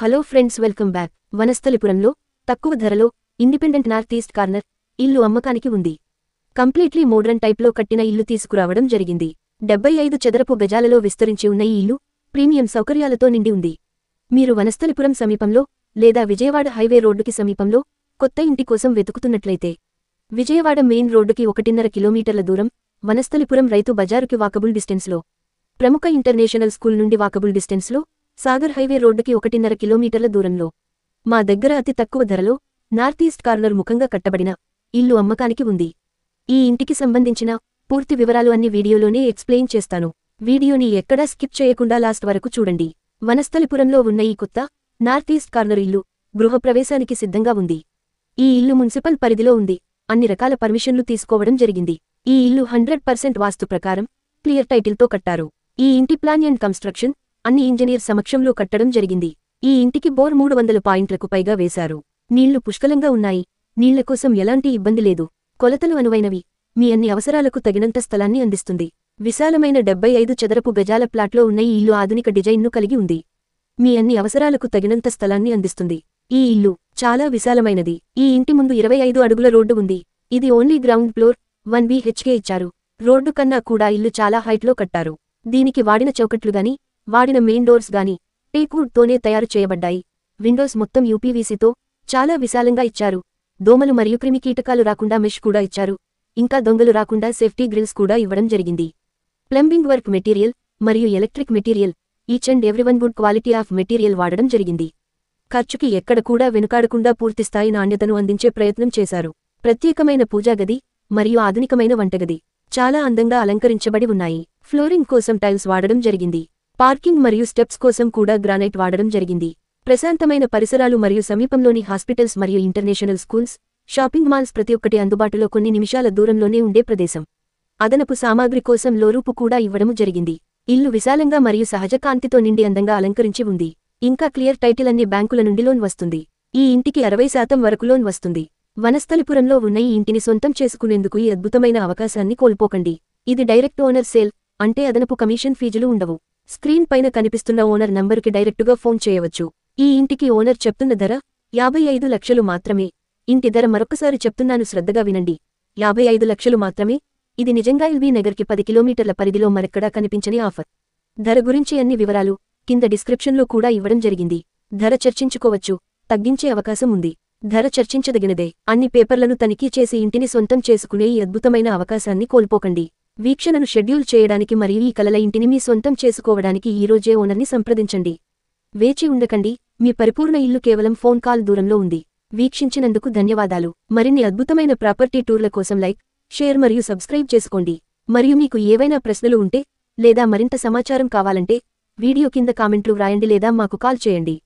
hello friends welcome back వనస్థలిపురంలో తక్కువ ధరలో ఇండిపెండెంట్ నార్త్ ఈస్ట్ కార్నర్ ఇల్లు అమ్మకానికి ఉంది కంప్లీట్లీ మోడ్రన్ టైప్లో కట్టిన ఇల్లు తీసుకురావడం జరిగింది డెబ్బై ఐదు చదరపు గజాలలో విస్తరించి ఉన్న ఈ ఇల్లు ప్రీమియం సౌకర్యాలతో నిండి ఉంది మీరు వనస్థలిపురం సమీపంలో లేదా విజయవాడ హైవే రోడ్డుకి సమీపంలో కొత్త ఇంటి కోసం వెతుకుతున్నట్లయితే విజయవాడ మెయిన్ రోడ్డుకి ఒకటిన్నర కిలోమీటర్ల దూరం వనస్థలిపురం రైతు బజారుకి వాకబుల్ డిస్టెన్స్లో ప్రముఖ ఇంటర్నేషనల్ స్కూల్ నుండి వాకబుల్ డిస్టెన్స్లో సాగర్ హైవే రోడ్డుకి ఒకటిన్నర కిలోమీటర్ల దూరంలో మా దగ్గర అతి తక్కువ ధరలో నార్త్ ఈస్ట్ కార్నర్ ముఖంగా కట్టబడిన ఇల్లు అమ్మకానికి ఉంది ఈ ఇంటికి సంబంధించిన పూర్తి వివరాలు అన్ని వీడియోలోనే ఎక్స్ప్లెయిన్ చేస్తాను వీడియోని ఎక్కడా స్కిప్ చేయకుండా లాస్ట్ వరకు చూడండి వనస్థలిపురంలో ఉన్న ఈ కొత్త నార్త్ ఈస్ట్ కార్నర్ ఇల్లు గృహప్రవేశానికి సిద్ధంగా ఉంది ఈ ఇల్లు మున్సిపల్ పరిధిలో ఉంది అన్ని రకాల పర్మిషన్లు తీసుకోవడం జరిగింది ఈ ఇల్లు హండ్రెడ్ పర్సెంట్ వాస్తు ప్రకారం క్లియర్ టైటిల్తో కట్టారు ఈ ఇంటి ప్లాన్ అండ్ కన్స్ట్రక్షన్ అన్ని ఇంజనీర్ సమక్షంలో కట్టడం జరిగింది ఈ ఇంటికి బోర్ మూడు వందల పాయింట్లకు పైగా వేశారు నీళ్లు పుష్కలంగా ఉన్నాయి నీళ్ల కోసం ఎలాంటి ఇబ్బంది లేదు కొలతలు అనువైనవి మీ అన్ని అవసరాలకు తగినంత స్థలాన్ని అందిస్తుంది విశాలమైన డెబ్బై ఐదు చదరపు గజాల ప్లాట్లో ఉన్న ఈ ఇల్లు ఆధునిక డిజైన్ను కలిగి ఉంది మీ అన్ని అవసరాలకు తగినంత స్థలాన్ని అందిస్తుంది ఈ ఇల్లు చాలా విశాలమైనది ఈ ఇంటి ముందు ఇరవై ఐదు అడుగుల రోడ్డు ఉంది ఇది only ground floor one BHK ఇచ్చారు రోడ్డు కన్నా కూడా ఇల్లు చాలా హైట్లో కట్టారు దీనికి వాడిన చౌకట్లుగాని వాడిన మెయిన్ డోర్స్ గాని టేక్వుడ్తోనే తయారు చేయబడ్డాయి విండోస్ మొత్తం యూపీవీసీతో చాలా విశాలంగా ఇచ్చారు దోమలు మరియు క్రిమి కీటకాలు రాకుండా మెష్ కూడా ఇచ్చారు ఇంకా దొంగలు రాకుండా సేఫ్టీ గ్రిల్స్ కూడా ఇవ్వడం జరిగింది ప్లంబింగ్ వర్క్ మెటీరియల్ మరియు electric material each and everyone good quality of material వాడడం జరిగింది ఖర్చుకి ఎక్కడ కూడా వెనుకాడకుండా పూర్తిస్థాయి నాణ్యతను అందించే ప్రయత్నం చేశారు ప్రత్యేకమైన పూజాగది మరియు ఆధునికమైన వంటగది చాలా అందంగా అలంకరించబడి ఉన్నాయి ఫ్లోరింగ్ కోసం టైల్స్ వాడడం జరిగింది పార్కింగ్ మరియు స్టెప్స్ కోసం కూడా గ్రానైట్ వాడడం జరిగింది ప్రశాంతమైన పరిసరాలు మరియు సమీపంలోని హాస్పిటల్స్ మరియు ఇంటర్నేషనల్ స్కూల్స్ షాపింగ్ మాల్స్ ప్రతి ఒక్కటి అందుబాటులో కొన్ని నిమిషాల దూరంలోనే ఉండే ప్రదేశం అదనపు సామాగ్రి కోసం లోరూపు కూడా ఇవ్వడము జరిగింది ఇల్లు విశాలంగా మరియు సహజ కాంతితో నిండి అందంగా అలంకరించి ఉంది ఇంకా క్లియర్ టైటిల్ అన్ని బ్యాంకుల నుండి లోన్ వస్తుంది ఈ ఇంటికి అరవై శాతం వరకు లోన్ వస్తుంది వనస్థలిపురంలో ఉన్న ఈ ఇంటిని సొంతం చేసుకునేందుకు ఈ అద్భుతమైన అవకాశాన్ని కోల్పోకండి ఇది డైరెక్ట్ ఓనర్ సేల్ అంటే అదనపు కమిషన్ ఫీజులు ఉండవు స్క్రీన్ పైన కనిపిస్తున్న ఓనర్ నంబరుకి డైరెక్టుగా ఫోన్ చేయవచ్చు ఈ ఇంటికి ఓనర్ చెప్తున్న ధర యాభై ఐదు లక్షలు మాత్రమే ఇంటి ధర మరొకసారి చెప్తున్నాను శ్రద్ధగా వినండి యాభై ఐదు లక్షలు మాత్రమే ఇది నిజంగా ఎల్బీ నగర్కి పది కిలోమీటర్ల పరిధిలో మరెక్కడా కనిపించని ఆఫర్ ధర గురించి అన్ని వివరాలు కింద డిస్క్రిప్షన్లో కూడా ఇవ్వడం జరిగింది ధర చర్చించుకోవచ్చు తగ్గించే అవకాశం ఉంది ధర చర్చించదగినదే అన్ని పేపర్లను తనిఖీ చేసి ఇంటిని సొంతం చేసుకునే ఈ అద్భుతమైన అవకాశాన్ని కోల్పోకండి వీక్షణను షెడ్యూల్ చేయడానికి మరియు ఈ కలల ఇంటిని మీ సొంతం చేసుకోవడానికి ఈరోజే ఓనర్ని సంప్రదించండి వేచి ఉండకండి మీ పరిపూర్ణ ఇల్లు కేవలం ఫోన్ కాల్ దూరంలో ఉంది వీక్షించినందుకు ధన్యవాదాలు మరిన్ని అద్భుతమైన ప్రాపర్టీ టూర్ల కోసం లైక్ షేర్ మరియు సబ్స్క్రైబ్ చేసుకోండి మరియు మీకు ఏవైనా ప్రశ్నలు ఉంటే లేదా మరింత సమాచారం కావాలంటే వీడియో కింద కామెంట్లు వ్రాయండి లేదా మాకు కాల్ చేయండి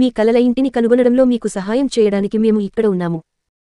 మీ కలల ఇంటిని కనుగొనడంలో మీకు సహాయం చేయడానికి మేము ఇక్కడ ఉన్నాము